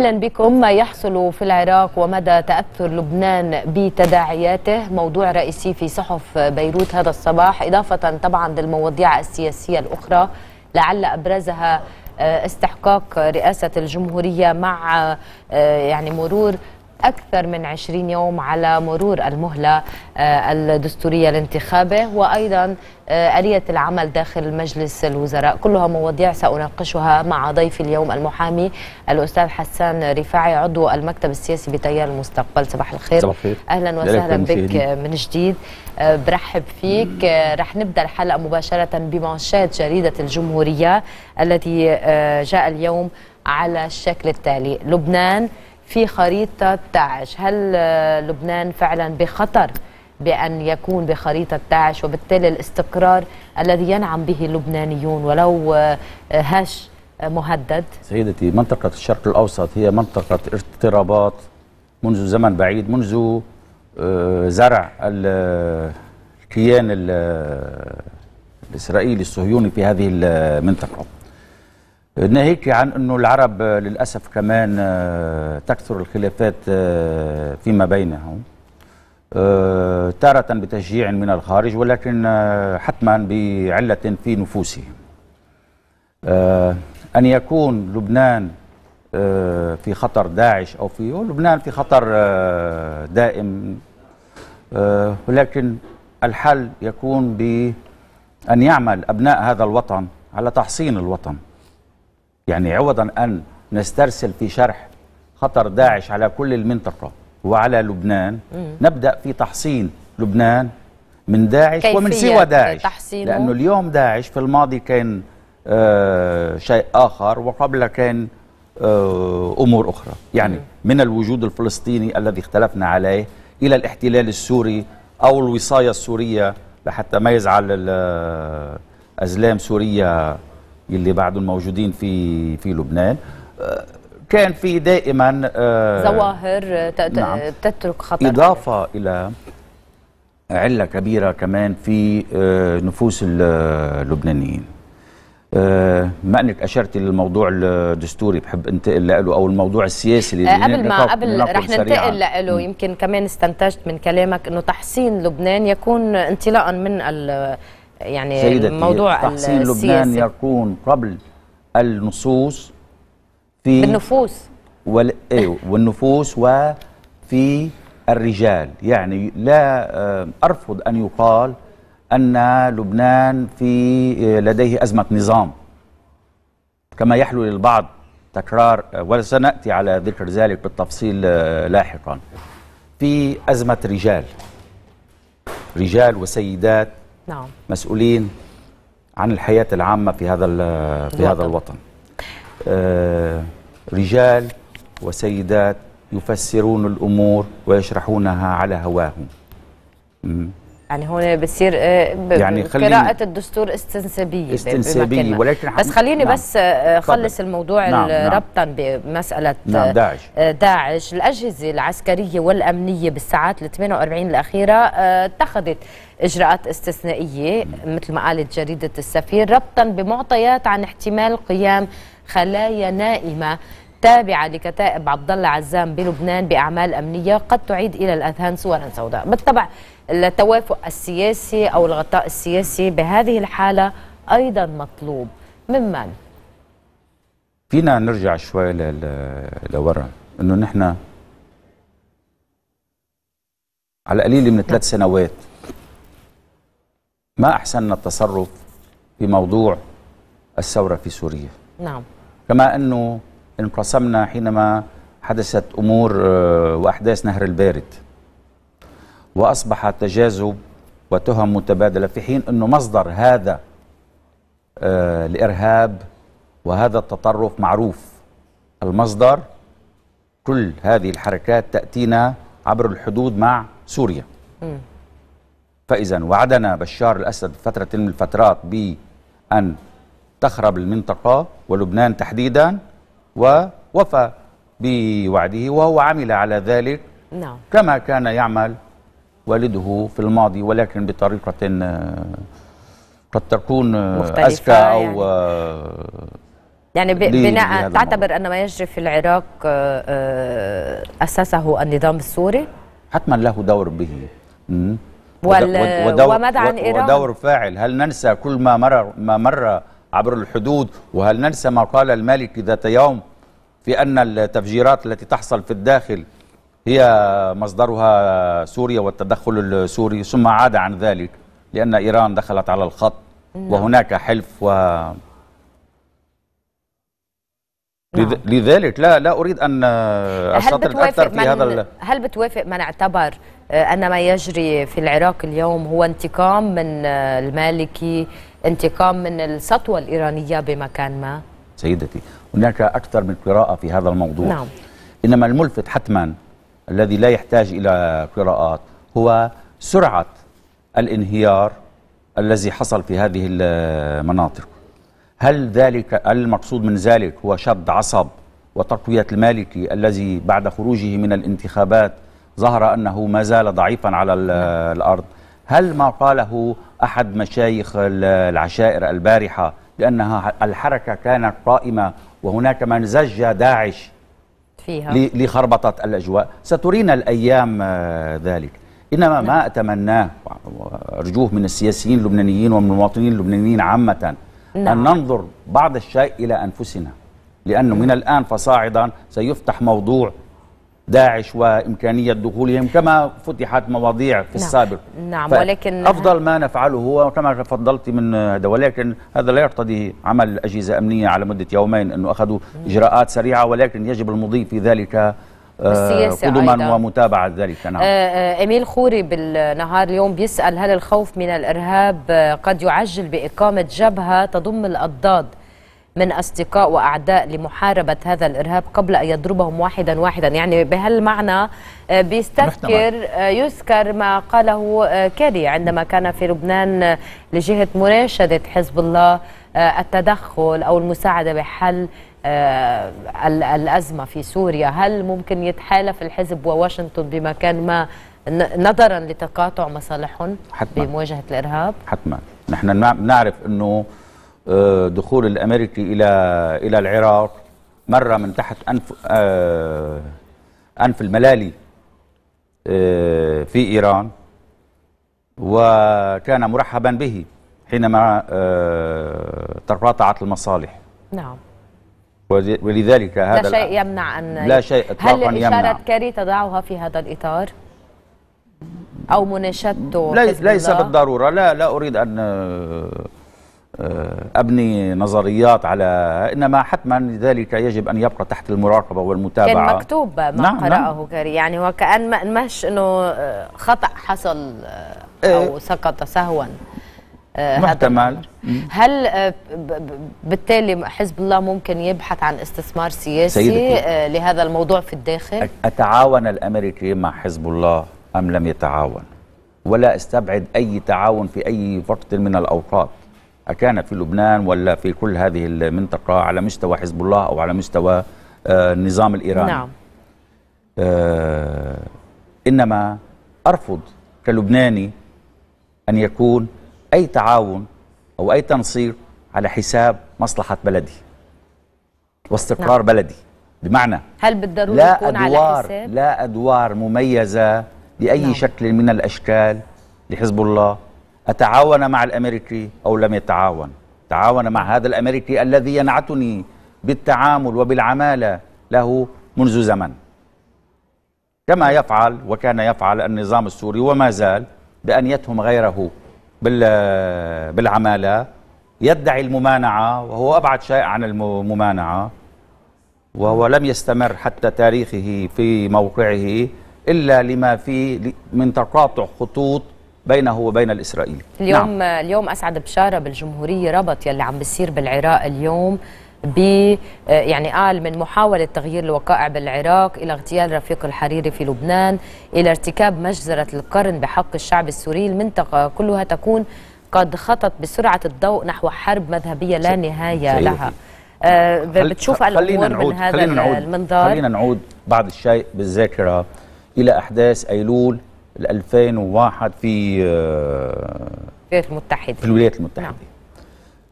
أهلا بكم ما يحصل في العراق ومدى تأثر لبنان بتداعياته موضوع رئيسي في صحف بيروت هذا الصباح إضافة طبعا للمواضيع السياسية الأخرى لعل أبرزها آه، استحقاق رئاسة الجمهورية مع آه، يعني مرور أكثر من 20 يوم على مرور المهلة آه، الدستورية الانتخابة وأيضا آلية آه، العمل داخل مجلس الوزراء كلها مواضيع سأناقشها مع ضيفي اليوم المحامي الأستاذ حسان رفاعي عضو المكتب السياسي بتيار المستقبل صباح الخير صباح الخير أهلا وسهلا بك آه، من جديد برحب فيك رح نبدأ الحلقة مباشرة بمانشات جريدة الجمهورية التي جاء اليوم على الشكل التالي لبنان في خريطة داعش هل آه، لبنان فعلا بخطر بأن يكون بخريطة داعش وبالتالي الاستقرار الذي ينعم به اللبنانيون ولو آه، هش مهدد سيدتي منطقة الشرق الأوسط هي منطقة اضطرابات منذ زمن بعيد منذ آه، زرع الكيان الإسرائيلي الصهيوني في هذه المنطقة ناهيك عن أنه العرب آه، للأسف كمان آه، تكثر الخلافات آه، فيما بينهم تارة بتشجيع من الخارج ولكن حتما بعلة في نفوسهم أن يكون لبنان في خطر داعش أو في لبنان في خطر دائم ولكن الحل يكون بأن يعمل أبناء هذا الوطن على تحصين الوطن يعني عوضا أن نسترسل في شرح خطر داعش على كل المنطقة وعلى لبنان نبدأ في تحصين لبنان من داعش ومن سوى داعش تحصينه. لأنه اليوم داعش في الماضي كان آه شيء آخر وقبل كان آه أمور أخرى يعني مم. من الوجود الفلسطيني الذي اختلفنا عليه إلى الاحتلال السوري أو الوصاية السورية لحتى ما يزعل آه، أزلام سوريا اللي بعد الموجودين في في لبنان آه، كان في دائما ظواهر آه، آه، نعم تترك خطر اضافه الى عله كبيره كمان في نفوس اللبنانيين ما انك اشرت للموضوع الدستوري بحب انتقل له او الموضوع السياسي اللي قبل ما قبل رح ننتقل له يمكن كمان استنتجت من كلامك انه تحسين لبنان يكون انطلاقا من ال يعني سيدتي موضوع تحصيل لبنان يكون قبل النصوص في النفوس وال... إيه والنفوس وفي الرجال يعني لا آه، أرفض أن يقال أن لبنان في آه، لديه أزمة نظام كما يحلو للبعض تكرار آه، وسنأتي على ذكر ذلك بالتفصيل لاحقا في أزمة رجال رجال وسيدات نعم. مسؤولين عن الحياة العامة في هذا في هذا الوطن آه رجال وسيدات يفسرون الأمور ويشرحونها على هواهم يعني هون بصير آه، يعني قراءة الدستور استنسابية استنسابية ولكن بس خليني نعم. بس آه، خلص طبعا. الموضوع نعم،, نعم ربطا بمسألة نعم آه، داعش داعش الأجهزة العسكرية والأمنية بالساعات ال 48 الأخيرة اتخذت إجراءات استثنائية مثل ما قالت جريدة السفير ربطا بمعطيات عن احتمال قيام خلايا نائمة تابعة لكتائب عبد الله عزام بلبنان بأعمال أمنية قد تعيد إلى الأذهان صورا سوداء بالطبع التوافق السياسي أو الغطاء السياسي بهذه الحالة أيضا مطلوب ممن؟ فينا نرجع شوي لورا انه نحن على قليل من ثلاث نعم. سنوات ما احسننا التصرف في موضوع الثوره في سوريا نعم كما انه انقسمنا حينما حدثت امور آه، واحداث نهر البارد وأصبح تجاذب وتهم متبادلة في حين أنه مصدر هذا آه، الإرهاب وهذا التطرف معروف المصدر كل هذه الحركات تأتينا عبر الحدود مع سوريا فإذا وعدنا بشار الأسد فترة من الفترات بأن تخرب المنطقة ولبنان تحديدا ووفى بوعده وهو عمل على ذلك نعم. كما كان يعمل والده في الماضي ولكن بطريقة آه، قد تكون أذكى آه، أو يعني. آه، يعني بناء تعتبر أن ما يجري في العراق أسسه النظام السوري؟ حتما له دور به وال... ودور, وماذا عن إيران؟ ودور فاعل هل ننسى كل ما مر, ما مر عبر الحدود وهل ننسى ما قال المالك ذات يوم في أن التفجيرات التي تحصل في الداخل هي مصدرها سوريا والتدخل السوري ثم عاد عن ذلك لأن إيران دخلت على الخط نعم. وهناك حلف و نعم. لذلك لا لا اريد ان استطرد اكثر في هذا ال... هل بتوافق من اعتبر آه، ان ما يجري في العراق اليوم هو انتقام من آه، المالكي انتقام من السطوه الايرانيه بمكان ما سيدتي هناك اكثر من قراءه في هذا الموضوع نعم انما الملفت حتما الذي لا يحتاج إلى قراءات هو سرعة الانهيار الذي حصل في هذه المناطق هل ذلك المقصود من ذلك هو شد عصب وتقوية المالكي الذي بعد خروجه من الانتخابات ظهر أنه ما زال ضعيفا على الأرض هل ما قاله أحد مشايخ العشائر البارحة بأنها الحركة كانت قائمة وهناك من زج داعش فيها لخربطة الأجواء سترينا الأيام آه، ذلك إنما ما نعم. أتمناه وأرجوه من السياسيين اللبنانيين ومن المواطنين اللبنانيين عامة نعم. أن ننظر بعض الشيء إلى أنفسنا لأنه من الآن فصاعدا سيفتح موضوع داعش وإمكانية دخولهم كما فتحت مواضيع في نعم. السابق نعم ولكن أفضل ما نفعله هو كما تفضلت من هذا ولكن هذا لا يرتضي عمل أجهزة أمنية على مدة يومين أنه أخذوا إجراءات سريعة ولكن يجب المضي في ذلك قدما آه، ومتابعة ذلك نعم. آه، آه، أميل خوري بالنهار اليوم بيسأل هل الخوف من الإرهاب قد يعجل بإقامة جبهة تضم الأضداد من أصدقاء وأعداء لمحاربة هذا الإرهاب قبل أن يضربهم واحدا واحدا يعني بهالمعنى آه، بيستذكر آه، يذكر ما قاله آه، كيري عندما كان في لبنان لجهة مناشدة حزب الله التدخل أو المساعدة بحل الأزمة في سوريا هل ممكن يتحالف الحزب وواشنطن بمكان ما نظرا لتقاطع مصالحهم حتما. بمواجهة الإرهاب؟ حتما نحن نعرف أنه آه، دخول الامريكي الى الى العراق مر من تحت انف آه، انف الملالي آه، في ايران وكان مرحبا به حينما تقاطعت المصالح نعم ولذلك هذا لا شيء يمنع ان لا شيء اطلاقا هل يمنع هل اشاره كاري تضعها في هذا الاطار؟ او مناشدته ليس بالضروره لا لا اريد ان آه، ابني نظريات على انما حتما ذلك يجب ان يبقى تحت المراقبه والمتابعه كان مكتوب ما نعم, نعم. قراه نعم. كاري يعني وكان ما انه آه، خطا حصل آه، او إيه. سقط سهوا محتمل هل بالتالي حزب الله ممكن يبحث عن استثمار سياسي لهذا الموضوع في الداخل اتعاون الامريكي مع حزب الله ام لم يتعاون ولا استبعد اي تعاون في اي وقت من الاوقات أكان في لبنان ولا في كل هذه المنطقة على مستوى حزب الله أو على مستوى آه، النظام الإيراني نعم. آه، إنما أرفض كلبناني أن يكون أي تعاون أو أي تنصير على حساب مصلحة بلدي واستقرار نعم. بلدي بمعنى هل بالضرورة لا يكون أدوار على حساب؟ لا أدوار مميزة بأي نعم. شكل من الأشكال لحزب الله أتعاون مع الأمريكي أو لم يتعاون تعاون مع هذا الأمريكي الذي ينعتني بالتعامل وبالعمالة له منذ زمن كما يفعل وكان يفعل النظام السوري وما زال بأن يتهم غيره بالعمالة يدعي الممانعة وهو أبعد شيء عن الممانعة وهو لم يستمر حتى تاريخه في موقعه إلا لما فيه من تقاطع خطوط بينه وبين الإسرائيلي اليوم نعم. اليوم أسعد بشارة بالجمهورية ربط يلي عم بيصير بالعراق اليوم ب آه، يعني قال من محاولة تغيير الوقائع بالعراق إلى اغتيال رفيق الحريري في لبنان إلى ارتكاب مجزرة القرن بحق الشعب السوري المنطقة كلها تكون قد خطت بسرعة الضوء نحو حرب مذهبية لا نهاية سيدي. لها آه بتشوف خلينا نعود من هذا خلينا نعود المنظار خلينا نعود بعض الشيء بالذاكرة إلى أحداث أيلول ال 2001 في آه، الولايات المتحدة في الولايات المتحدة نعم.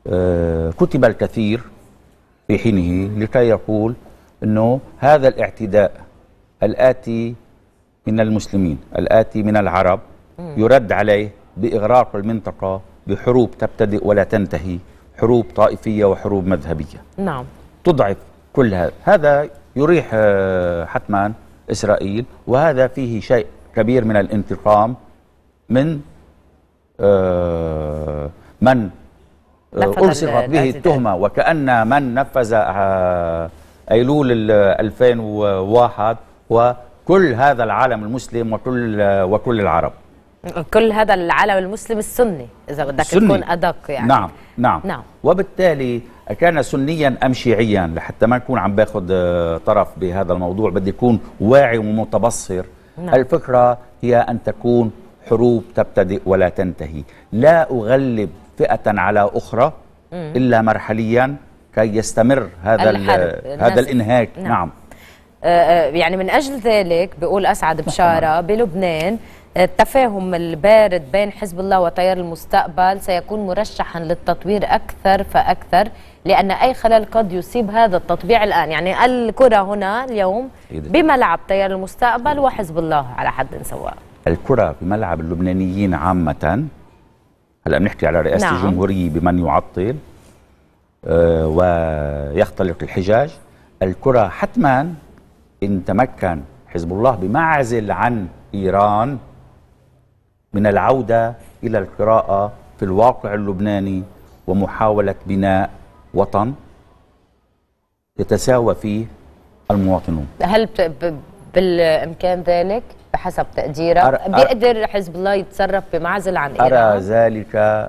آه، كتب الكثير في حينه لكي يقول أنه هذا الاعتداء الآتي من المسلمين الآتي من العرب يرد عليه بإغراق المنطقة بحروب تبتدئ ولا تنتهي حروب طائفية وحروب مذهبية نعم تضعف كل هذا هذا يريح آه، حتما إسرائيل وهذا فيه شيء كبير من الانتقام من آه، من ألصقت آه، به التهمة وكأن من نفذ آه، أيلول 2001 هو كل هذا العالم المسلم وكل وكل العرب كل هذا العالم المسلم السني إذا بدك تكون أدق يعني نعم نعم نعم وبالتالي كان سنيا أم شيعيا لحتى ما نكون عم باخذ طرف بهذا الموضوع بدي يكون واعي ومتبصر نعم. الفكرة هي أن تكون حروب تبتدئ ولا تنتهي لا أغلب فئة على أخرى مم. إلا مرحليا كي يستمر هذا هذا الإنهاك نعم, نعم. آه، آه، يعني من أجل ذلك بيقول أسعد بشارة بلبنان آه، التفاهم البارد بين حزب الله وتيار المستقبل سيكون مرشحا للتطوير أكثر فأكثر لأن أي خلل قد يصيب هذا التطبيع الآن يعني الكرة هنا اليوم بملعب تيار المستقبل وحزب الله على حد سواء الكرة بملعب اللبنانيين عامة هلا بنحكي على رئاسة نعم. الجمهورية بمن يعطل آه ويختلق الحجاج الكرة حتما إن تمكن حزب الله بمعزل عن إيران من العودة إلى القراءة في الواقع اللبناني ومحاولة بناء وطن يتساوى فيه المواطنون هل بالامكان ذلك بحسب تقديرك بيقدر حزب الله يتصرف بمعزل عن ايران ارى ذلك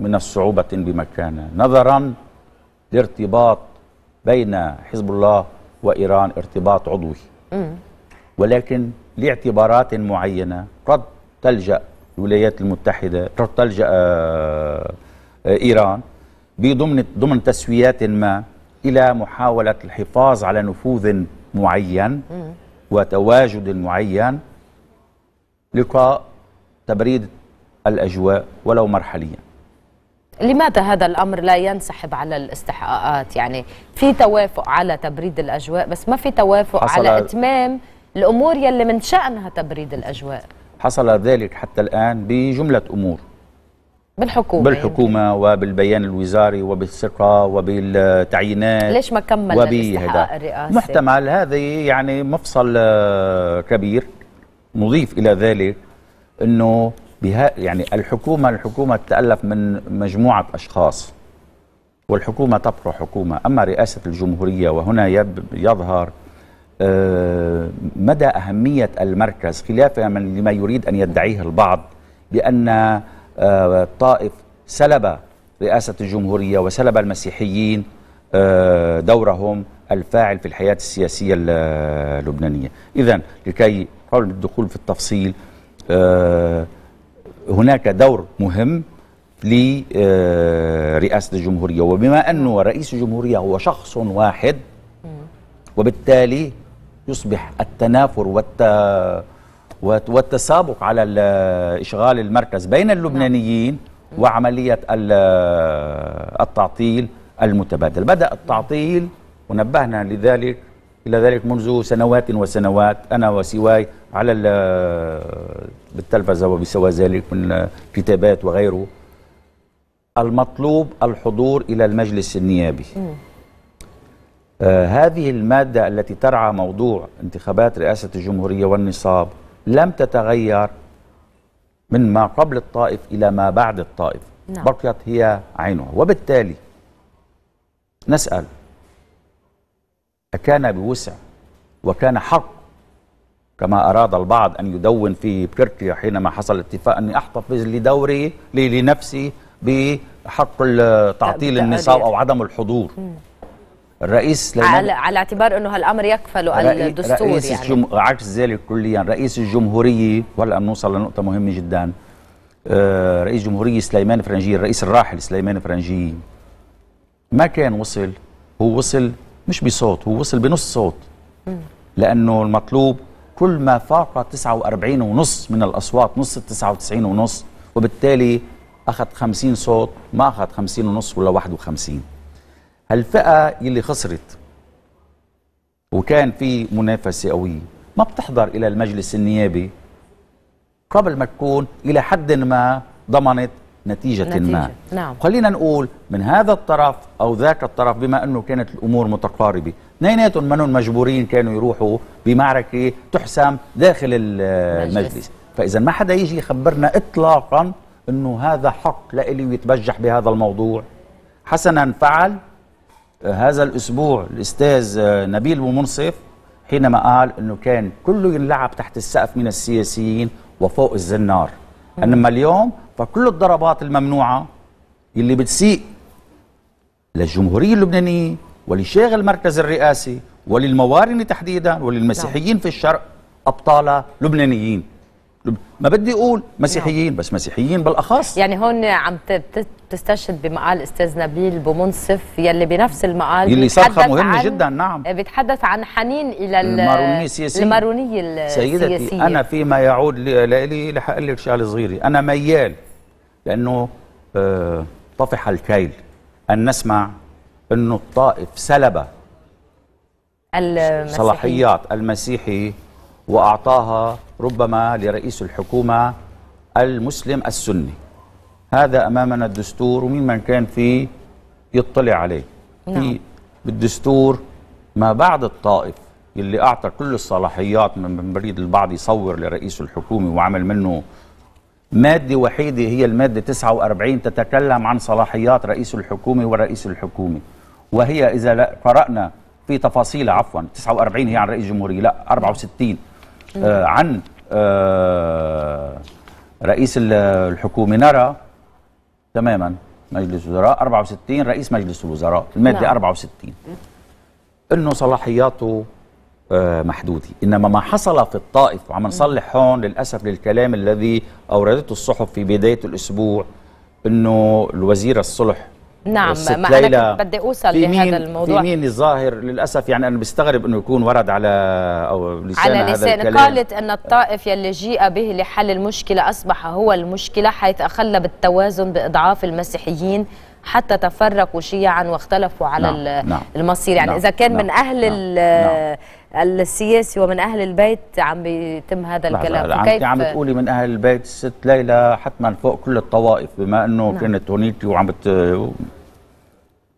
من الصعوبه بمكانه نظرا لارتباط بين حزب الله وايران ارتباط عضوي ولكن لاعتبارات معينه قد تلجا الولايات المتحده قد تلجا آه، آه، ايران بضمن ضمن تسويات ما الى محاوله الحفاظ على نفوذ معين وتواجد معين لقاء تبريد الاجواء ولو مرحليا لماذا هذا الامر لا ينسحب على الاستحقاقات يعني في توافق على تبريد الاجواء بس ما في توافق على اتمام الامور يلي من شانها تبريد الاجواء حصل ذلك حتى الان بجمله امور بالحكومة بالحكومة يعني. وبالبيان الوزاري وبالثقة وبالتعيينات ليش ما كمل وبهذا محتمل هذا يعني مفصل آه، كبير نضيف إلى ذلك أنه بها يعني الحكومة الحكومة تتألف من مجموعة أشخاص والحكومة تبقى حكومة أما رئاسة الجمهورية وهنا يظهر آه، مدى أهمية المركز خلافا من لما يريد أن يدعيه البعض بأن الطائف آه، سلب رئاسة الجمهورية وسلب المسيحيين آه، دورهم الفاعل في الحياة السياسية آه، اللبنانية إذا لكي قبل الدخول في التفصيل هناك دور مهم لرئاسة الجمهورية وبما أنه رئيس الجمهورية هو شخص واحد وبالتالي يصبح التنافر والتنافر والتسابق على إشغال المركز بين نعم. اللبنانيين وعملية التعطيل المتبادل بدأ التعطيل ونبهنا لذلك إلى ذلك منذ سنوات وسنوات أنا وسواي على بالتلفزة وبسوى ذلك من كتابات وغيره المطلوب الحضور إلى المجلس النيابي آه هذه المادة التي ترعى موضوع انتخابات رئاسة الجمهورية والنصاب لم تتغير من ما قبل الطائف إلى ما بعد الطائف نعم. بقيت هي عينها وبالتالي نسأل أكان بوسع وكان حق كما أراد البعض أن يدون في بكركيا حينما حصل اتفاق أني أحتفظ لدوري لنفسي بحق تعطيل النصاب أو عدم الحضور م. الرئيس على, على اعتبار انه هالامر يكفل الدستور رئيس يعني الجم... عكس ذلك كليا رئيس الجمهوريه وهلا بنوصل لنقطه مهمه جدا آه رئيس جمهوريه سليمان فرنجي الرئيس الراحل سليمان فرنجي ما كان وصل هو وصل مش بصوت هو وصل بنص صوت لانه المطلوب كل ما فاق 49 ونص من الاصوات نص ال 99 ونص وبالتالي اخذ 50 صوت ما اخذ 50 ونص ولا 51 هالفئه اللي خسرت وكان في منافسه قويه ما بتحضر الى المجلس النيابي قبل ما تكون الى حد ما ضمنت نتيجة, نتيجة. ما نعم. خلينا نقول من هذا الطرف أو ذاك الطرف بما أنه كانت الأمور متقاربة اثنيناتهم منهم مجبورين كانوا يروحوا بمعركة تحسم داخل المجلس. فإذا ما حدا يجي يخبرنا إطلاقا أنه هذا حق لإلي ويتبجح بهذا الموضوع حسنا فعل هذا الاسبوع الاستاذ نبيل ومنصف حينما قال انه كان كله ينلعب تحت السقف من السياسيين وفوق الزنار انما اليوم فكل الضربات الممنوعه اللي بتسيء للجمهوريه اللبنانيه ولشاغل المركز الرئاسي وللموارنه تحديدا وللمسيحيين في الشرق ابطال لبنانيين ما بدي اقول مسيحيين بس مسيحيين بالاخص يعني هون عم تستشهد بمقال استاذ نبيل بمنصف يلي بنفس المقال يلي صرخه مهمه جدا نعم بيتحدث عن حنين الى المارونيه السياسيه المارونيه السياسيه سيدتي انا فيما يعود لي رح اقول لك شغله صغيره انا ميال لانه آه، طفح الكيل ان نسمع انه الطائف سلب صلاحيات المسيحي واعطاها ربما لرئيس الحكومة المسلم السني هذا أمامنا الدستور ومين من كان فيه يطلع عليه نعم. في بالدستور ما بعد الطائف اللي أعطى كل الصلاحيات من بريد البعض يصور لرئيس الحكومة وعمل منه مادة وحيدة هي المادة 49 تتكلم عن صلاحيات رئيس الحكومة ورئيس الحكومة وهي إذا قرأنا في تفاصيلها عفوا 49 هي عن رئيس جمهورية لا 64 آه عن آه، رئيس الحكومه نرى تماما مجلس وزراء 64 رئيس مجلس الوزراء الماده نعم. 64 انه صلاحياته آه، محدوده انما ما حصل في الطائف وعم نصلح هون للاسف للكلام الذي اوردته الصحف في بدايه الاسبوع انه الوزير الصلح نعم ما انا بدي اوصل لهذا الموضوع في مين الظاهر للاسف يعني انا بستغرب انه يكون ورد على او لسان على لسان هذا قالت ان الطائف يلي جيء به لحل المشكله اصبح هو المشكله حيث اخل بالتوازن باضعاف المسيحيين حتى تفرقوا شيعا واختلفوا على نعم. نعم، المصير يعني نعم. اذا كان نعم. من اهل نعم. نعم. السياسي ومن أهل البيت عم بيتم هذا الكلام لا لا كيف عم تقولي من أهل البيت الست ليلى حتما فوق كل الطوائف بما أنه نعم. كانت هونيتي وعم بت...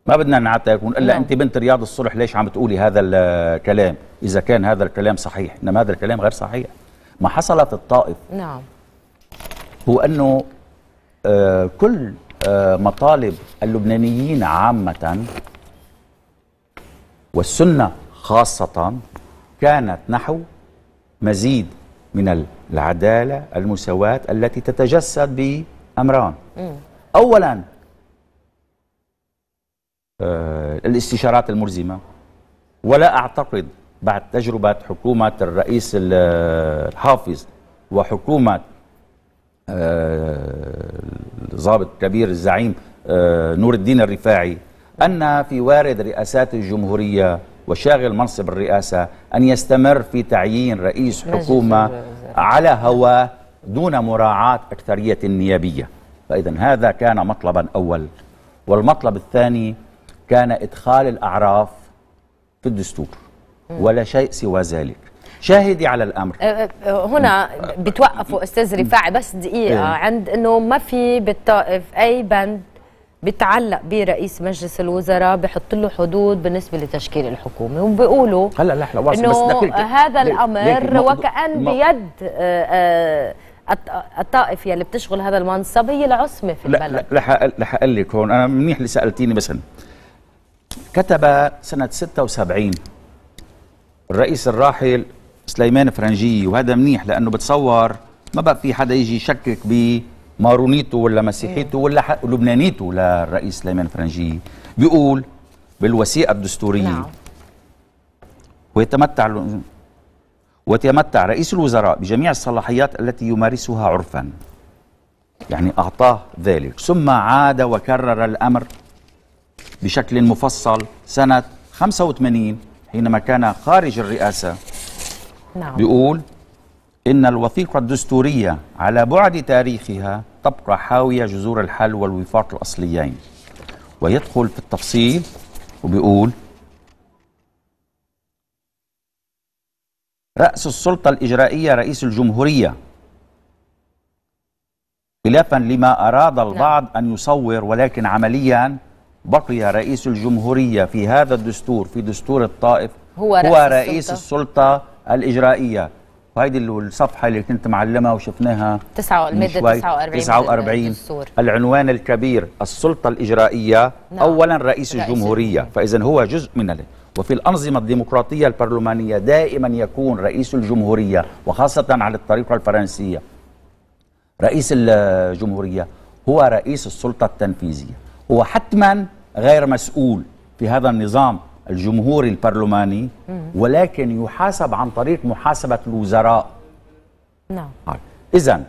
ما بدنا نعطي يكون إلا نعم. أنت بنت رياض الصلح ليش عم تقولي هذا الكلام إذا كان هذا الكلام صحيح إنما هذا الكلام غير صحيح ما حصلت الطائف نعم هو أنه آه كل آه مطالب اللبنانيين عامة والسنة خاصة كانت نحو مزيد من العدالة المساواة التي تتجسد بأمران أولا آه، الاستشارات الملزمة ولا أعتقد بعد تجربة حكومة الرئيس الحافظ وحكومة آه، الضابط كبير الزعيم آه، نور الدين الرفاعي أن في وارد رئاسات الجمهورية وشاغل منصب الرئاسة أن يستمر في تعيين رئيس حكومة على هواه دون مراعاة أكثرية نيابية فإذا هذا كان مطلبا أول والمطلب الثاني كان إدخال الأعراف في الدستور ولا شيء سوى ذلك شاهدي على الامر أه، أه، هنا بتوقفوا استاذ رفاعي بس دقيقه إيه. عند انه ما في بالطائف اي بند بتعلق برئيس مجلس الوزراء بحط له حدود بالنسبه لتشكيل الحكومه وبيقولوا هلا لا احنا انه هذا الامر وكان بيد آه آآ آه، الطائفه اللي بتشغل هذا المنصب هي العصمه في البلد لا لا رح اقول لك هون انا منيح اللي سالتيني بس كتب سنه 76 الرئيس الراحل سليمان فرنجي وهذا منيح لانه بتصور ما بقى في حدا يجي يشكك بيه مارونيته ولا إيه. مسيحيته ولا لبنانيته للرئيس سليمان فرنجي بيقول بالوثيقه الدستوريه نعم. ويتمتع ويتمتع رئيس الوزراء بجميع الصلاحيات التي يمارسها عرفا يعني أعطاه ذلك ثم عاد وكرر الأمر بشكل مفصل سنة 85 حينما كان خارج الرئاسة نعم. بيقول إن الوثيقة الدستورية على بعد تاريخها تبقى حاوية جذور الحل والوفاق الأصليين ويدخل في التفصيل وبيقول رأس السلطة الإجرائية رئيس الجمهورية خلافا لما أراد نعم. البعض أن يصور ولكن عمليا بقي رئيس الجمهورية في هذا الدستور في دستور الطائف هو رئيس, هو رئيس السلطة, السلطة الإجرائية وهيدي الصفحه اللي كنت معلمها وشفناها الماده 49 49 العنوان الكبير السلطه الاجرائيه نعم. اولا رئيس, رئيس الجمهوريه فاذا هو جزء من ال... وفي الأنظمة الديمقراطية البرلمانية دائما يكون رئيس الجمهورية وخاصة على الطريقة الفرنسية رئيس الجمهورية هو رئيس السلطة التنفيذية هو حتما غير مسؤول في هذا النظام الجمهوري البرلماني ولكن يحاسب عن طريق محاسبة الوزراء نعم إذا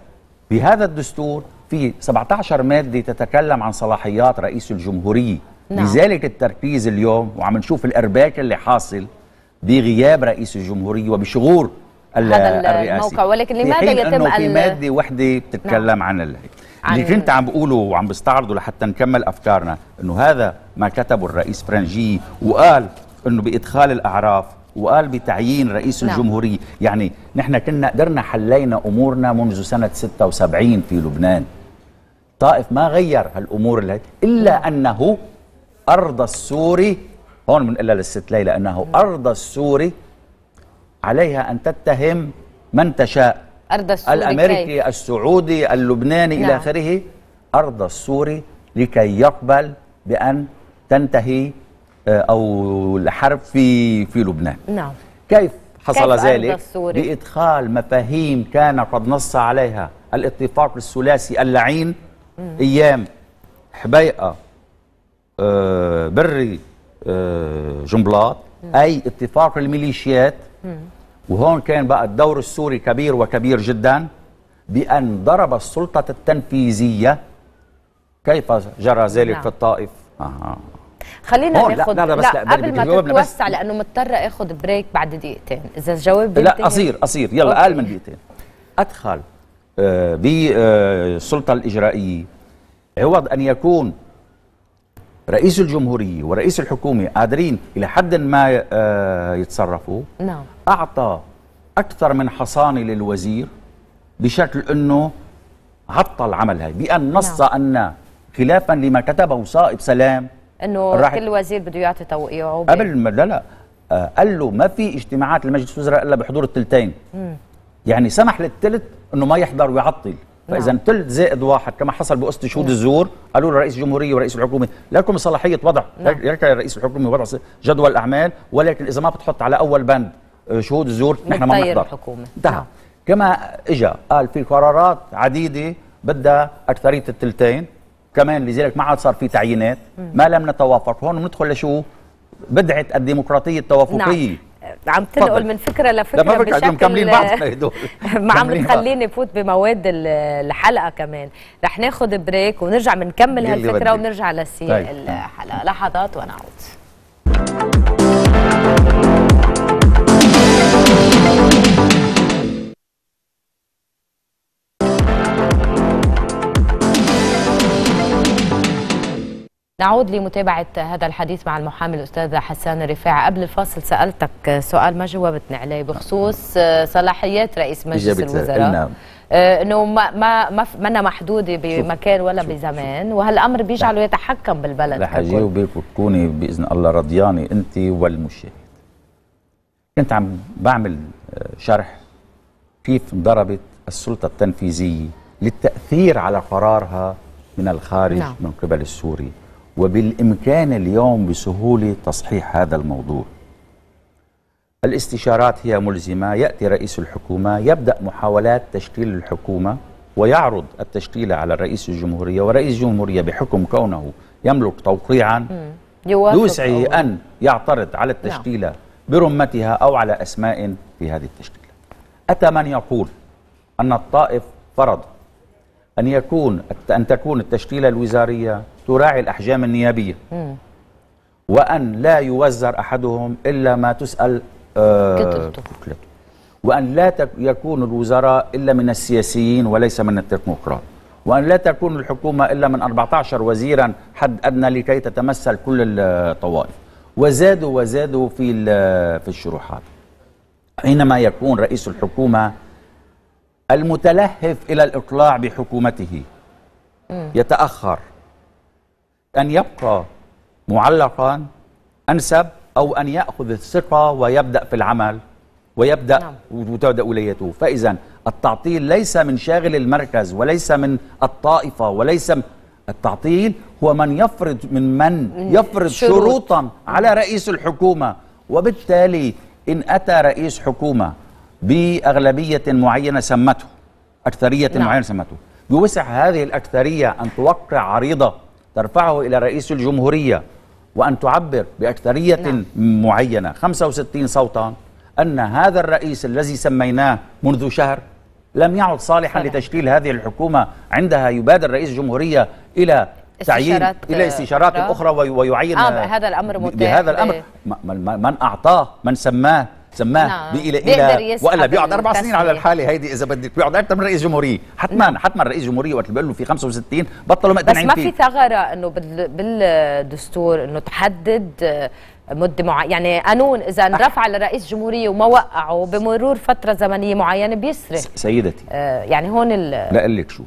بهذا الدستور في 17 مادة تتكلم عن صلاحيات رئيس الجمهورية نعم. لذلك التركيز اليوم وعم نشوف الارباك اللي حاصل بغياب رئيس الجمهوريه وبشغور هذا الرئاسي الموقع ولكن لماذا يتم في ماده وحده بتتكلم نعم. عن الهيك اللي كنت عم بقوله وعم بستعرضه لحتى نكمل افكارنا انه هذا ما كتبه الرئيس فرنجي وقال انه بادخال الاعراف وقال بتعيين رئيس نعم. الجمهورية يعني نحن كنا قدرنا حلينا أمورنا منذ سنة 76 في لبنان طائف ما غير هالأمور اللي إلا نعم. أنه أرض السوري هون إلا للست ليلى أنه نعم. أرض السوري عليها أن تتهم من تشاء أرض السوري الأمريكي كي. السعودي اللبناني نعم. إلى آخره أرض السوري لكي يقبل بأن تنتهي آه، أو الحرب في في لبنان نعم كيف حصل كيف ذلك بإدخال مفاهيم كان قد نص عليها الاتفاق الثلاثي اللعين مم. أيام حبيقة آه، بري آه، جنبلاط أي اتفاق الميليشيات مم. وهون كان بقى الدور السوري كبير وكبير جدا بأن ضرب السلطة التنفيذية كيف جرى ذلك في نعم. الطائف آه. خلينا ناخذ لا, لا, بس لا, لا قبل ما توسع لانه مضطره اخذ بريك بعد دقيقتين اذا الجواب لا قصير قصير يلا اقل من دقيقتين ادخل آه، بالسلطه آه، الاجرائيه عوض ان يكون رئيس الجمهورية ورئيس الحكومة قادرين إلى حد ما آه، يتصرفوا نعم أعطى أكثر من حصانة للوزير بشكل أنه عطل عمل هاي بأن نعم. نص نعم. أن خلافا لما كتبه صائب سلام أنه كل وزير بده يعطي توقيعه قبل ما لا لا آه، قال له ما في اجتماعات لمجلس الوزراء إلا بحضور الثلثين يعني سمح للثلث أنه ما يحضر ويعطل فاذا نعم. ثلث زائد واحد كما حصل بقصه شهود نعم. الزور قالوا له رئيس الجمهوريه ورئيس الحكومه لكم صلاحيه وضع نعم. لك رئيس الحكومه وضع جدول الاعمال ولكن اذا ما بتحط على اول بند آه، شهود الزور نحن ما بنقدر انتهى نعم. كما اجى قال في قرارات عديده بدها اكثريه الثلثين كمان لذلك ما عاد صار في تعيينات ما لم نتوافق هون بندخل لشو بدعه الديمقراطيه التوافقيه نعم. عم تنقل من فكره لفكره لا بشكل مكملين بعضنا ما عم تخليني فوت بمواد الحلقه كمان رح ناخد بريك ونرجع بنكمل هالفكره ونرجع لسياق طيب. الحلقه لحظات ونعود نعود لمتابعة هذا الحديث مع المحامي الأستاذ حسان الرفاع قبل الفاصل سألتك سؤال ما جاوبتني عليه بخصوص آه، صلاحيات رئيس مجلس الوزراء نعم. آه، انه ما ما ما منا محدوده بمكان ولا شوف بزمان وهالامر بيجعله نعم. يتحكم بالبلد رح اجاوبك وتكوني باذن الله رضياني انت والمشاهد كنت عم بعمل آه، شرح كيف انضربت السلطه التنفيذيه للتاثير على قرارها من الخارج نعم. من قبل السوري وبالإمكان اليوم بسهولة تصحيح هذا الموضوع الاستشارات هي ملزمة يأتي رئيس الحكومة يبدأ محاولات تشكيل الحكومة ويعرض التشكيل على رئيس الجمهورية ورئيس الجمهورية بحكم كونه يملك توقيعا يوسعه أن يعترض على نعم. التشكيلة برمتها أو على أسماء في هذه التشكيلة أتى من يقول أن الطائف فرض أن يكون أن تكون التشكيلة الوزارية تراعي الأحجام النيابية وأن لا يوزر أحدهم إلا ما تسأل آه، كتلته وأن لا يكون الوزراء إلا من السياسيين وليس من التكنوقراط وأن لا تكون الحكومة إلا من 14 وزيرا حد أدنى لكي تتمثل كل الطوائف وزادوا وزادوا في في الشروحات حينما يكون رئيس الحكومة المتلهف إلى الإطلاع بحكومته يتأخر أن يبقى معلقا أنسب أو أن يأخذ الثقة ويبدأ في العمل ويبدأ نعم. وتبدأ وليته فإذا التعطيل ليس من شاغل المركز وليس من الطائفة وليس التعطيل هو من يفرض من من يفرض شروط. شروطا على رئيس الحكومة وبالتالي إن أتى رئيس حكومة بأغلبية معينة سمته أكثرية نعم. معينة سمته يوسع هذه الأكثرية أن توقع عريضة ترفعه إلى رئيس الجمهورية وأن تعبر بأكثرية نعم. معينة 65 صوتا أن هذا الرئيس الذي سميناه منذ شهر لم يعد صالحا نعم. لتشكيل هذه الحكومة عندها يبادر رئيس الجمهورية إلى تعيين إلى استشارات أخرى, ويعين آه هذا الأمر متاح بهذا الأمر إيه. من أعطاه من سماه سماه نعم. بإلى إلى وقال بيقعد اربع سنين على الحاله هيدي اذا بدك بيقعد اكثر من رئيس جمهوريه حتما نعم. حتما رئيس جمهوريه وقت بيقول له في 65 بطلوا مقتنعين بس ما في ثغره انه بالدستور انه تحدد آه، مده معينه يعني قانون اذا انرفع لرئيس جمهوريه وما وقعه بمرور فتره زمنيه معينه بيسرق سيدتي آه يعني هون ال لا اقول لك شو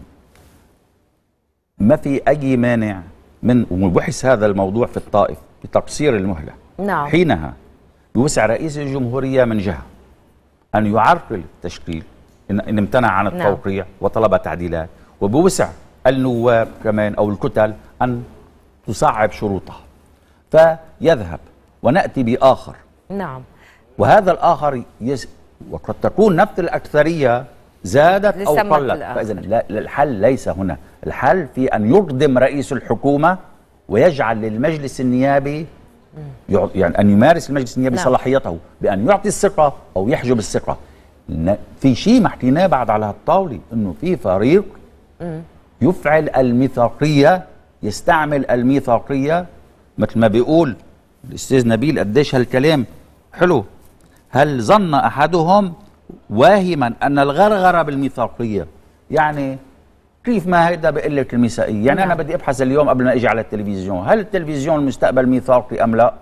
ما في اي مانع من وبحث هذا الموضوع في الطائف بتقصير المهله نعم حينها يوسع رئيس الجمهورية من جهة أن يعرقل التشكيل إن امتنع عن نعم. التوقيع نعم. وطلب تعديلات وبوسع النواب كمان أو الكتل أن تصعب شروطها فيذهب ونأتي بآخر نعم وهذا الآخر يس وقد تكون نفس الأكثرية زادت أو قلت فإذا الحل ليس هنا الحل في أن يقدم رئيس الحكومة ويجعل للمجلس النيابي يعني أن يمارس المجلس النيابي نعم. صلاحيته بأن يعطي الثقة أو يحجب الثقة في شيء ما احكيناه بعد على الطاولة أنه في فريق يفعل الميثاقية يستعمل الميثاقية مثل ما بيقول الأستاذ نبيل قديش هالكلام حلو هل ظن أحدهم واهما أن الغرغرة بالميثاقية يعني كيف ما هيدا بقول لك الميثاقية يعني نعم. أنا بدي أبحث اليوم قبل ما أجي على التلفزيون هل التلفزيون المستقبل ميثاقي أم لا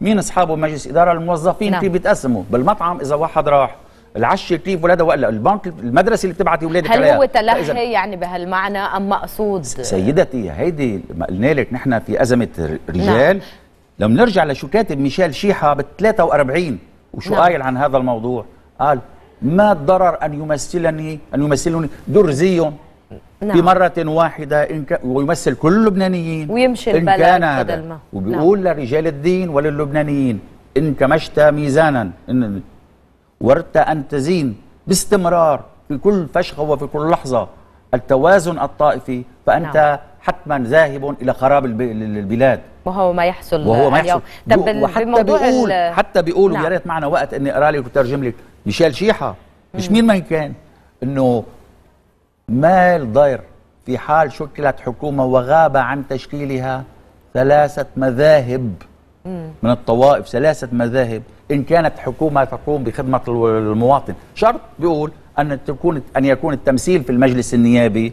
مين أصحابه مجلس إدارة الموظفين نعم. كيف بيتقسموا بالمطعم إذا واحد راح العشي كيف ولادها ولا البنك المدرسه اللي بتبعتي اولادك هل هو تلهي يعني بهالمعنى ام مقصود سيدتي هيدي ما قلنا لك نحن في ازمه نعم. رجال نعم. لما نرجع لشو كاتب ميشيل شيحه بال 43 وشو نعم. قايل عن هذا الموضوع قال ما الضرر ان يمثلني ان يمثلني درزي نعم. بمرة واحدة إن ك... ويمثل كل اللبنانيين ويمشي إن البلد كان هذا نعم. وبيقول نعم. لرجال الدين وللبنانيين إن كمشت ميزانا إن ورت أن تزين باستمرار في كل فشخة وفي كل لحظة التوازن الطائفي فأنت نعم. حتما ذاهب إلى خراب الب... البلاد وهو ما يحصل وهو ما يحصل طب بي... وحتى بموضوع بيقول ال... حتى بيقولوا نعم. ويا ريت معنا وقت اني اقرا لك وترجم لك ميشيل شيحه مش مين ما كان انه مال ضير في حال شكلت حكومة وغاب عن تشكيلها ثلاثة مذاهب من الطوائف ثلاثة مذاهب إن كانت حكومة تقوم بخدمة المواطن شرط بيقول أن تكون أن يكون التمثيل في المجلس النيابي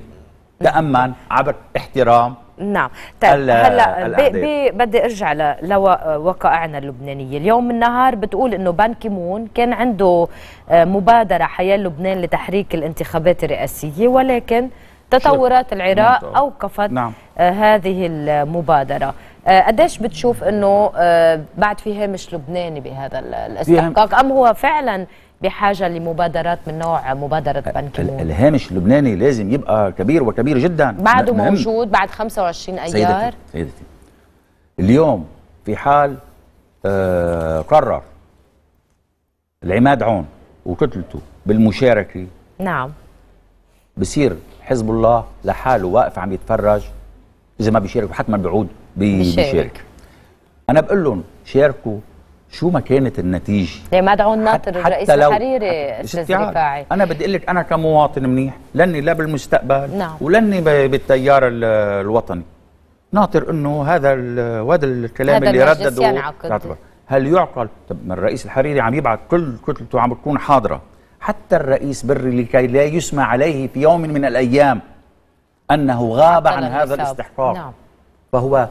تأمن عبر احترام نعم طيب هلا بي بدي ارجع لوقائعنا اللبنانيه اليوم النهار بتقول انه بان كيمون كان عنده آه، مبادره حياه لبنان لتحريك الانتخابات الرئاسيه ولكن تطورات العراق نعم. اوقفت نعم. آه، هذه المبادره آه، قديش بتشوف انه بعد في هامش لبناني بهذا الاستحقاق ام هو فعلا بحاجه لمبادرات من نوع مبادره بنك كيمون الهامش اللبناني لازم يبقى كبير وكبير جدا بعده موجود بعد 25 ايار سيدتي, سيدتي. اليوم في حال آه قرر العماد عون وكتلته بالمشاركه نعم بصير حزب الله لحاله واقف عم يتفرج اذا ما بيشارك وحتما بيعود بيشارك انا بقول لهم شاركوا شو ما كانت النتيجه إيه، مدعو الناطر الرئيس الحريري استاذ رفاعي انا بدي اقول لك انا كمواطن منيح لاني لا بالمستقبل نعم. ولاني بالتيار الوطني ناطر انه هذا هذا الكلام هذا اللي ردده يعتبر يعني هل يعقل طب ما الرئيس الحريري عم يبعث كل كتلته عم تكون حاضره حتى الرئيس بري لكي لا يسمع عليه في يوم من الايام انه غاب عن هذا الاستحقاق نعم. فهو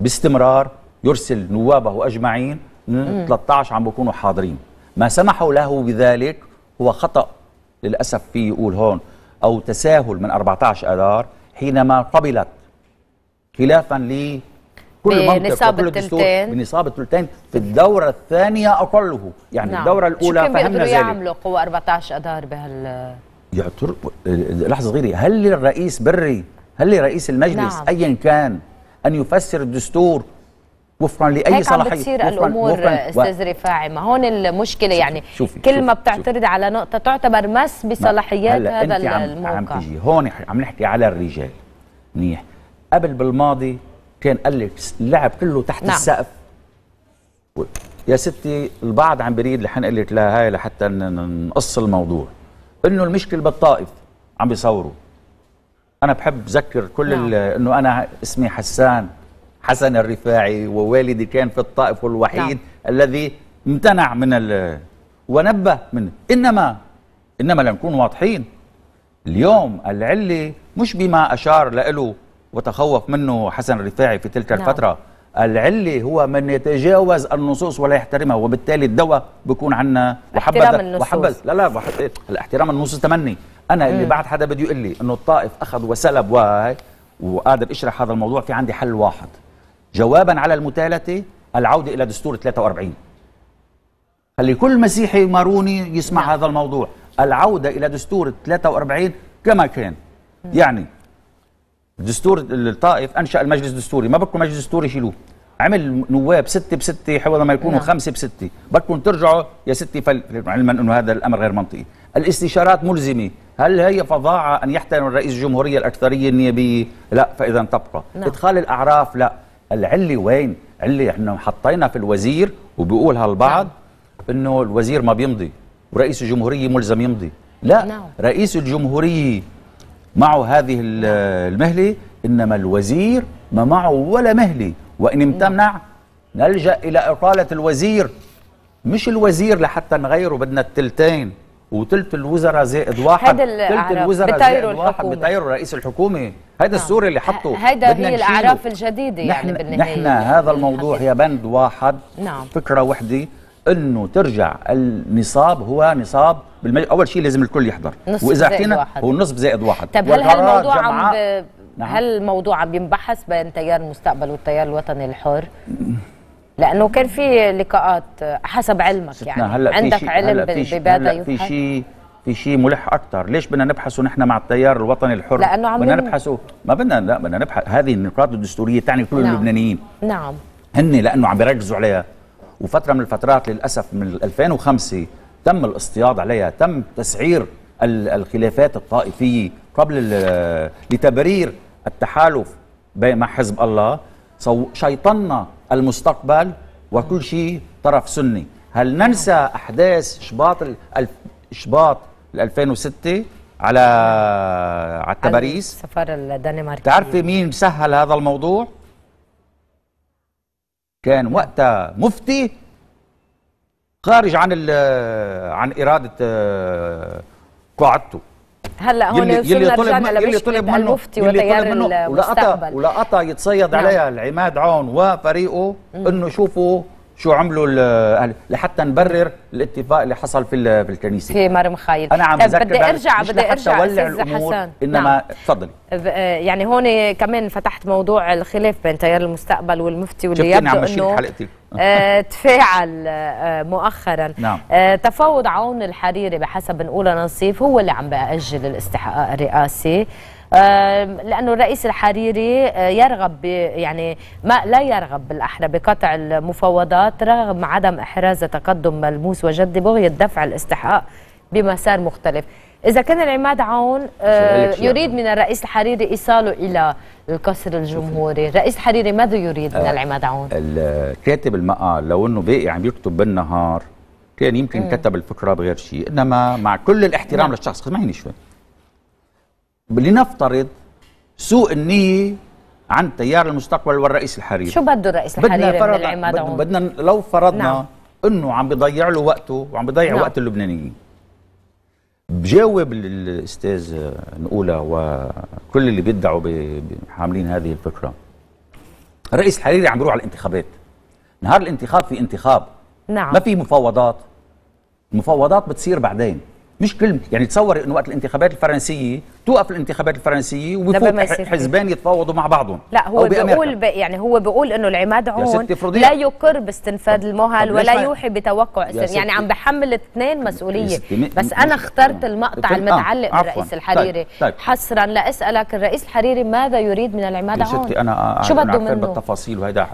باستمرار يرسل نوابه اجمعين 13 عم بيكونوا حاضرين ما سمحوا له بذلك هو خطأ للأسف في يقول هون أو تساهل من 14 أذار حينما قبلت خلافا ل كل منطقة وكل دستور بنصاب الثلثين في الدورة الثانية أقله يعني نعم. الدورة الأولى شو فهمنا ذلك يعملوا قوى 14 أذار بهال يعتر... لحظة صغيرة هل للرئيس بري هل لرئيس المجلس نعم. أيا كان أن يفسر الدستور وفرا لاي هيك صلاحيه هيك عم بتصير الامور استاذ رفاعي ما هون المشكله يعني شوفي شوفي كل ما بتعترض على نقطه تعتبر مس بصلاحيات هذا انت عم الموقع عم تجي هون عم نحكي على الرجال منيح قبل بالماضي كان قال لك اللعب كله تحت نعم. السقف يا ستي البعض عم بريد لحن قلت لا هاي لحتى نقص الموضوع انه المشكله بالطائف عم بيصوروا انا بحب ذكر كل نعم. انه انا اسمي حسان حسن الرفاعي ووالدي كان في الطائف الوحيد نعم. الذي امتنع من ال ونبه من انما انما لنكون واضحين اليوم العله مش بما اشار له وتخوف منه حسن الرفاعي في تلك نعم. الفتره نعم. العلة هو من يتجاوز النصوص ولا يحترمها وبالتالي الدواء بيكون عنا وحبذا وحبذا لا لا وحبذ الاحترام النصوص تمني انا اللي بعد حدا بده يقول لي انه الطائف اخذ وسلب وهي وقادر اشرح هذا الموضوع في عندي حل واحد جوابا على المتالة العودة إلى دستور 43 خلي كل مسيحي ماروني يسمع نعم. هذا الموضوع العودة إلى دستور 43 كما كان مم. يعني دستور الطائف أنشأ المجلس الدستوري ما بدكم مجلس دستوري شيلوه عمل نواب ستة بستة حول ما يكونوا نعم. خمسة بستة بدكم ترجعوا يا ستة فل... علما أنه هذا الأمر غير منطقي الاستشارات ملزمة هل هي فظاعة أن يحترم الرئيس الجمهورية الأكثرية النيابية لا فإذا تبقى نعم. إدخال الأعراف لا العلة وين علي احنا حطينا في الوزير وبيقول البعض نعم. انه الوزير ما بيمضي ورئيس الجمهورية ملزم يمضي لا نعم. رئيس الجمهورية معه هذه المهلة إنما الوزير ما معه ولا مهلة وإن نعم. امتنع نلجأ إلى إقالة الوزير مش الوزير لحتى نغيره بدنا التلتين وثلث الوزراء زائد واحد ثلث الوزراء زائد واحد بتايروا رئيس الحكومه هذا نعم. السوري اللي حطه هذا هي الاعراف الجديده يعني بالنهايه نحن هذا الموضوع يا بند واحد نعم. فكره وحده انه ترجع النصاب هو نصاب بالمج... اول شيء لازم الكل يحضر نصف واذا اعطينا هو نصف زائد واحد طب هل هالموضوع عم ب... نعم. هل الموضوع عم ينبحث بين تيار المستقبل والتيار الوطني الحر لانه كان في لقاءات حسب علمك يعني هلأ عندك في علم هلأ في بماذا يبحث في شيء في شيء ملح اكثر ليش بدنا نبحثه نحن مع التيار الوطني الحر لانه عم بدنا نبحثه ما بدنا لا بدنا نبحث هذه النقاط الدستوريه تعني كل نعم. اللبنانيين نعم هن لانه عم بيركزوا عليها وفتره من الفترات للاسف من 2005 تم الاصطياد عليها تم تسعير الخلافات الطائفيه قبل لتبرير التحالف مع حزب الله شيطنا المستقبل وكل شيء طرف سني هل ننسى أحداث شباط الف... شباط 2006 على على التباريس السفارة الدنماركية تعرفي مين مسهل هذا الموضوع؟ كان وقتها مفتي خارج عن عن إرادة آه، قاعدته هلا هون يلي طلب يلي طلب منه المفتي وتيار المستقبل ولقطا ولقطع يتصيد نعم. عليها العماد عون وفريقه انه شوفوا شو عملوا الاهل لحتى نبرر الاتفاق اللي حصل في في الكنيسه في مرم خايل انا عم طيب، بذكر بدي ارجع بدي ارجع ولع الامور انما نعم. تفضلي آه، يعني هون كمان فتحت موضوع الخلاف بين تيار المستقبل والمفتي واللي يبدو انه حلقتي آه، تفاعل آه، مؤخرا نعم. تفاوض عون الحريري بحسب نقول نصيف هو اللي عم بأجل الاستحقاق الرئاسي لانه الرئيس الحريري آه، يرغب ب يعني ما لا يرغب بالاحرى بقطع المفاوضات رغم عدم احراز تقدم ملموس وجد بغيه دفع الاستحقاق بمسار مختلف إذا كان العماد عون آه، يريد من الرئيس الحريري إيصاله إلى القصر الجمهوري الرئيس الحريري ماذا يريد من آه، العماد عون؟ كاتب المقال لو أنه باقي عم يعني يكتب بالنهار كان يمكن كتب الفكرة بغير شيء إنما مع كل الاحترام نعم. للشخص اسمعيني شوي لنفترض سوء النية عن تيار المستقبل والرئيس الحريري شو بده الرئيس الحريري من العماد بدنا لو فرضنا نعم. انه عم بيضيع له وقته وعم بيضيع نعم. وقت اللبنانيين بجاوب الاستاذ نقولة وكل اللي بيدعوا حاملين هذه الفكره الرئيس الحريري عم بيروح على الانتخابات نهار الانتخاب في انتخاب نعم ما في مفاوضات المفاوضات بتصير بعدين مش كلمه يعني تصور انه وقت الانتخابات الفرنسيه توقف الانتخابات الفرنسيه ويفوت حزبان يتفاوضوا مع بعضهم لا هو بيقول ب... يعني هو بيقول انه العماد عون لا يقر باستنفاذ المهل ولا يوحي بتوقع يعني عم بحمل الاثنين مسؤوليه بس انا اخترت المقطع طيب، آه، المتعلق بالرئيس طيب، الحريري طيب. حصرا لاسالك الرئيس الحريري ماذا يريد من العماد عون انا شو بده منه بالتفاصيل وهذا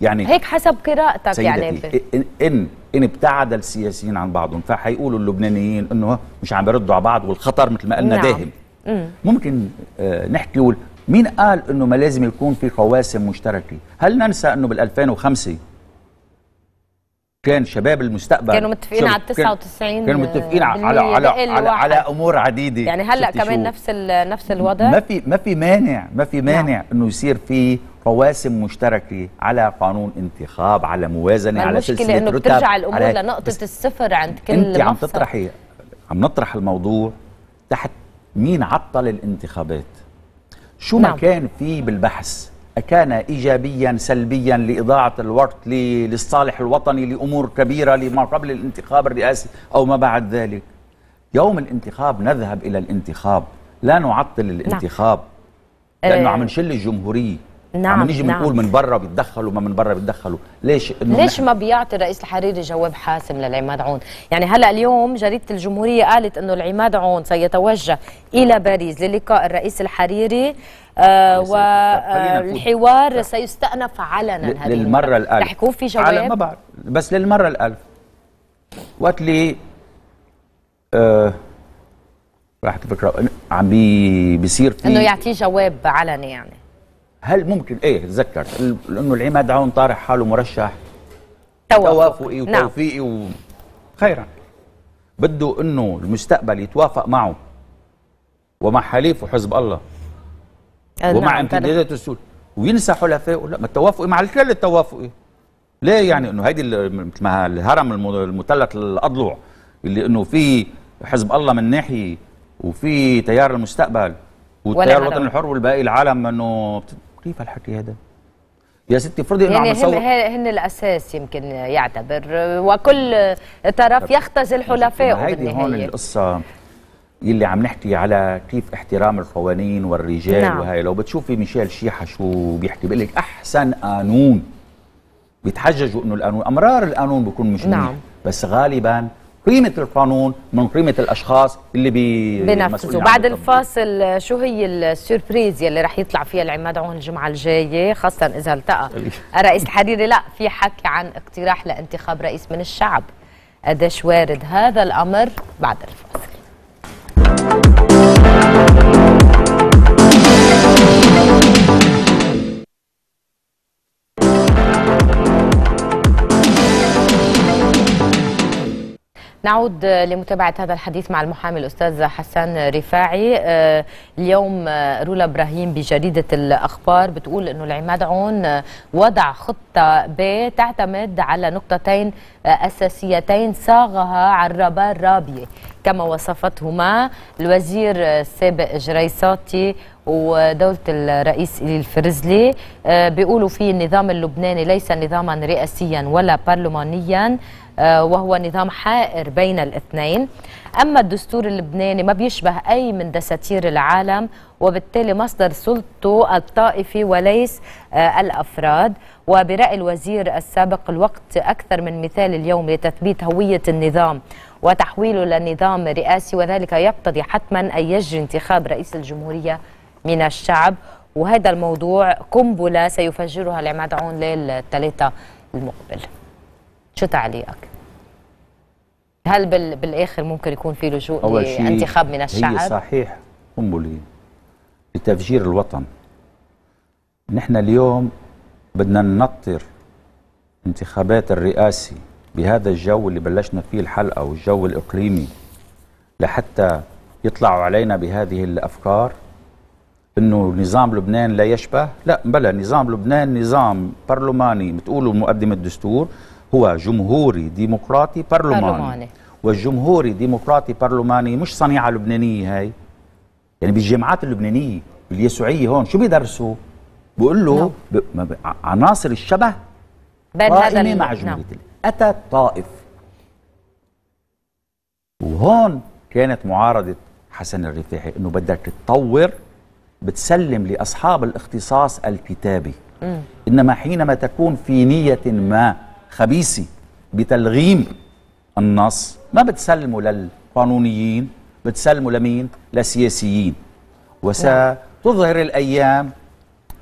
يعني هيك حسب قراءتك يعني إن, ان ان ابتعد السياسيين عن بعضهم فحيقولوا اللبنانيين انه مش عم بيردوا على بعض والخطر مثل ما قلنا نعم. داهم ممكن آه، نحكي مين قال انه ما لازم يكون في قواسم مشتركه هل ننسى انه بال2005 كان شباب المستقبل كانوا متفقين على 99 كانوا متفقين على على على, على, على امور عديده يعني هلا كمان شو. نفس نفس الوضع ما في ما في مانع ما في مانع نعم. انه يصير في قواسم مشتركه على قانون انتخاب على موازنه على سلسله انه بترجع الامور لنقطه الصفر عند كل انت عم تطرحي عم نطرح الموضوع تحت مين عطل الانتخابات شو نعم. ما كان في بالبحث أكان إيجابيا سلبيا لإضاعة الوقت للصالح الوطني لأمور كبيرة لما قبل الانتخاب الرئاسي أو ما بعد ذلك يوم الانتخاب نذهب إلى الانتخاب لا نعطل نعم. الانتخاب نعم. لأنه آه. عم نشل الجمهورية نعم عم نيجي نعم. بنقول من برا بيتدخلوا ما من برا بيتدخلوا ليش ليش ما بيعطي الرئيس الحريري جواب حاسم للعماد عون يعني هلا اليوم جريده الجمهوريه قالت انه العماد عون سيتوجه الى باريس للقاء الرئيس الحريري آه طيب، والحوار طيب، طيب، آه، سيستأنف علنا للمره الالف رح يكون في جواب على ما بعرف بس للمره الالف وقت لي آه راح تفكر عم بيصير في انه يعطيه جواب علني يعني هل ممكن ايه تذكر لانه العماد عون طارح حاله مرشح توافقي نعم. وتوفيقي نعم. و... خيرا بده انه المستقبل يتوافق معه ومع حليفه حزب الله آه، نعم. ومع امتدادات السود وينسى حلفائه لا ما التوافقي مع الكل التوافقي ليه يعني انه هيدي مثل ما الهرم المثلث الاضلع اللي انه في حزب الله من ناحيه وفي تيار المستقبل والتيار الوطني الحر والباقي العالم انه كيف الحكي هذا يا ستي افرضي انه يعني عم يعني هن الاساس يمكن يعتبر وكل طرف يختزل حلفائه بالنهايه هون القصه يلي عم نحكي على كيف احترام القوانين والرجال نعم. وهي لو بتشوفي ميشيل شيحه شو بيحكي بيقول لك احسن قانون بيتحججوا انه القانون امرار القانون بيكون مش نعم. بس غالبا قيمه القانون من قيمه الاشخاص اللي بي بنفذوا بعد الفاصل شو هي السوربريز يلي رح يطلع فيها العماد عون الجمعه الجايه خاصه اذا التقى الرئيس الحريري لا في حكي عن اقتراح لانتخاب رئيس من الشعب قديش وارد هذا الامر بعد الفاصل نعود لمتابعة هذا الحديث مع المحامي الأستاذ حسان رفاعي آه، اليوم آه، رولا إبراهيم بجريدة الأخبار بتقول أنه العماد عون آه، وضع خطة ب تعتمد على نقطتين أساسيتين صاغها عربان رابية كما وصفتهما الوزير السابق جريساتي ودولة الرئيس الفرزلي بيقولوا فيه النظام اللبناني ليس نظاما رئاسيا ولا برلمانيا آه، وهو نظام حائر بين الاثنين أما الدستور اللبناني ما بيشبه أي من دساتير العالم وبالتالي مصدر سلطته الطائفي وليس آه، الأفراد وبرأي الوزير السابق الوقت أكثر من مثال اليوم لتثبيت هوية النظام وتحويله لنظام رئاسي وذلك يقتضي حتما أن يجري انتخاب رئيس الجمهورية من الشعب وهذا الموضوع قنبلة سيفجرها العماد عون ليل الثلاثة المقبل شو تعليقك؟ هل بال... بالاخر ممكن يكون في لجوء لانتخاب من الشعب؟ هي صحيح قنبله لتفجير الوطن نحن اليوم بدنا ننطر انتخابات الرئاسي بهذا الجو اللي بلشنا فيه الحلقه والجو الاقليمي لحتى يطلعوا علينا بهذه الافكار انه نظام لبنان لا يشبه لا بلا نظام لبنان نظام برلماني بتقولوا مقدم الدستور هو جمهوري ديمقراطي برلماني, برلماني. والجمهوري ديمقراطي برلماني مش صنيعه لبنانيه هاي يعني بالجامعات اللبنانيه باليسوعيه هون شو بيدرسوا بقول له no. نعم. ب... عناصر الشبه بين هذا مع نعم. جمهوريه no. اتى الطائف وهون كانت معارضه حسن الرفاعي انه بدك تطور بتسلم لاصحاب الاختصاص الكتابي mm. انما حينما تكون في نيه ما خبيثه بتلغيم النص ما بتسلمه للقانونيين بتسلمه لمين؟ لسياسيين وستظهر الأيام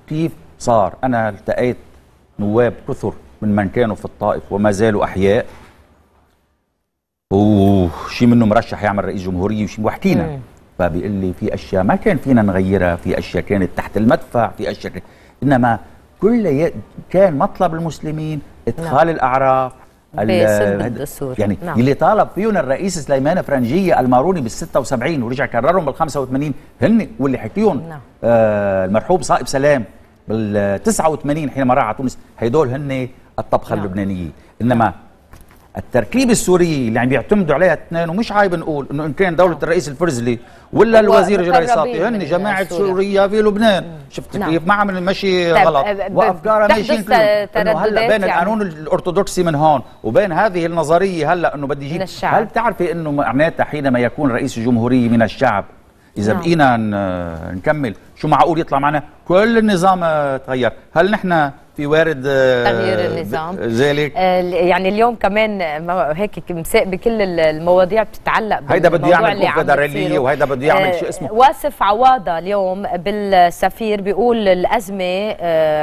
كيف صار أنا التقيت نواب كثر من من كانوا في الطائف وما زالوا أحياء وشي منه مرشح يعمل رئيس جمهورية وشي وحكينا إيه. فبيقول لي في أشياء ما كان فينا نغيرها في أشياء كانت تحت المدفع في أشياء كانت إنما كل كان مطلب المسلمين ادخال نعم. الاعراف الدستور يعني نعم. اللي طالب فيهم الرئيس سليمان فرنجيه الماروني بال 76 ورجع كررهم بال 85 هن واللي حكيهم نعم. آه المرحوم صائب سلام بال 89 حينما راح على تونس هدول هن الطبخه نعم. اللبنانيه انما نعم. التركيب السوري اللي عم بيعتمدوا عليها اثنين ومش عيب نقول انه ان كان دوله نعم. الرئيس الفرزلي ولا الوزير جلال ساطي هن جماعه سوريا في لبنان شفت نعم. كيف ما عم المشي طيب، غلط آه، آه، وافكارها طيب، ماشيين آه، هلا بين يعني. القانون الارثوذكسي من هون وبين هذه النظريه هلا انه بدي يجيب هل بتعرفي انه معناتها حينما يكون رئيس الجمهوريه من الشعب اذا نعم. بقينا نكمل شو معقول يطلع معنا كل النظام آه، تغير هل نحن في وارد آه، تغيير النظام ذلك آه، يعني اليوم كمان هيك مساق بكل المواضيع بتتعلق هيدا بده يعمل كونفدراليه وهيدا بده يعمل شو اسمه واسف عواضه اليوم بالسفير بيقول الازمه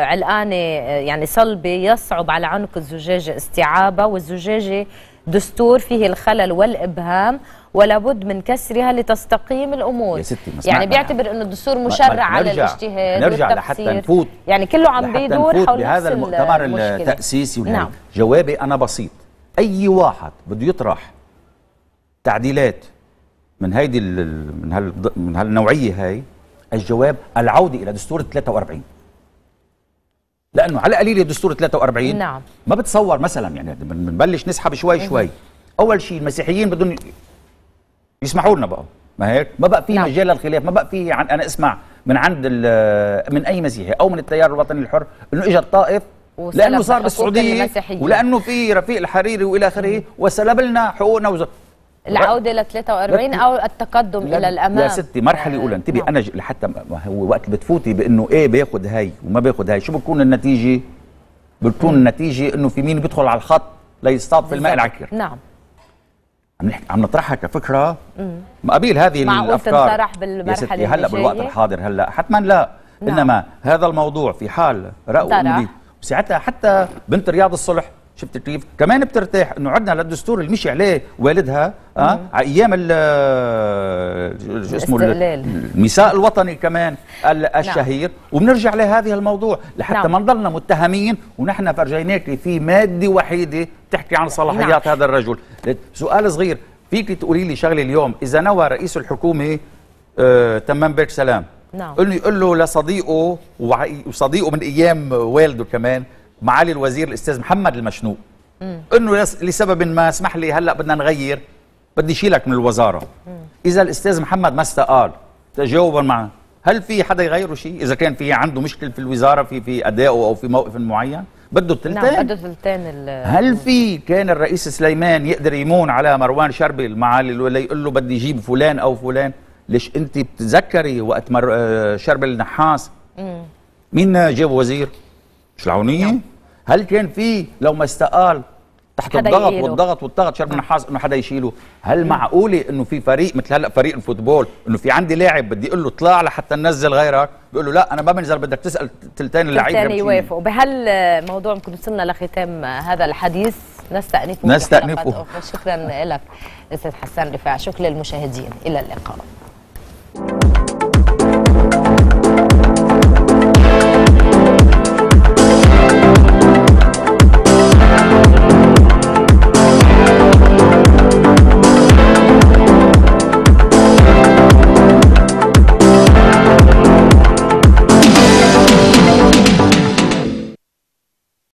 علقانه يعني صلبه يصعب على عنق الزجاجه استيعابها والزجاجه دستور فيه الخلل والابهام ولا بد من كسرها لتستقيم الامور يا ستي يعني بيعتبر انه الدستور مشرع على الاجتهاد نرجع لحتى نفوت يعني كله عم بيدور حول هذا المؤتمر التاسيسي نعم. جوابي انا بسيط اي واحد بده يطرح تعديلات من هيدي من هال من هالنوعيه هاي الجواب العوده الى دستور 43 لانه على قليل دستور 43 نعم ما بتصور مثلا يعني بنبلش نسحب شوي شوي اول شيء المسيحيين بدهم يسمحوا لنا بقى ما هيك ما بقى في نعم. مجال للخلاف ما بقى في عن انا اسمع من عند من اي مسيحي او من التيار الوطني الحر انه اجى الطائف لانه صار بالسعوديه ولانه في رفيق الحريري والى اخره وسلب لنا حقوقنا وز... العوده ل 43 او التقدم الى الامام لا ستي مرحله اولى انتبهي نعم. انا انا لحتى هو وقت بتفوتي بانه ايه باخذ هي وما باخذ هي شو بتكون النتيجه؟ بتكون النتيجه انه في مين بيدخل على الخط ليصطاد في الماء العكر نعم عم نحكي عم نطرحها كفكره مقابل هذه معقول الافكار تنطرح بالمرحله الجايه هلا بالوقت الحاضر هلا حتما لا نعم. انما هذا الموضوع في حال رأوا ساعتها حتى بنت رياض الصلح شفت كيف كمان بترتاح انه عدنا للدستور اللي مشي عليه والدها اه على ايام شو آه، اسمه النساء الوطني كمان نعم. الشهير نعم. وبنرجع لهذه الموضوع لحتى نعم. ما نضلنا متهمين ونحن فرجيناك في ماده وحيده تحكي عن صلاحيات نعم. هذا الرجل سؤال صغير فيك تقولي لي شغله اليوم اذا نوى رئيس الحكومه آه تمام بيك سلام نعم انه يقول له لصديقه وصديقه من ايام والده كمان معالي الوزير الاستاذ محمد المشنوق انه لسبب ما اسمح لي هلا بدنا نغير بدي شيلك من الوزاره اذا الاستاذ محمد ما استقال تجاوبا مع هل في حدا يغيره شيء اذا كان في عنده مشكله في الوزاره في في ادائه او في موقف معين بده نعم، الثلثين نعم بده الثلثين هل في كان الرئيس سليمان يقدر يمون على مروان شربل ولا يقول له بدي اجيب فلان او فلان ليش انت بتتذكري وقت مر... آه، شربل النحاس مين جاب وزير العونيه نعم. هل كان في لو ما استقال تحت الضغط والضغط والضغط شرط نعم. انه حدا يشيله هل نعم. معقوله انه في فريق مثل هلا فريق الفوتبول انه في عندي لاعب بدي اقول له اطلع لحتى ننزل غيرك بيقول له لا انا ما بنزل بدك تسال ثلثين اللعيبه ثلثين يوافقوا بهالموضوع ممكن وصلنا لختام هذا الحديث نستأنفه نستأنفه شكرا لك استاذ حسان رفاع شكرا للمشاهدين الى اللقاء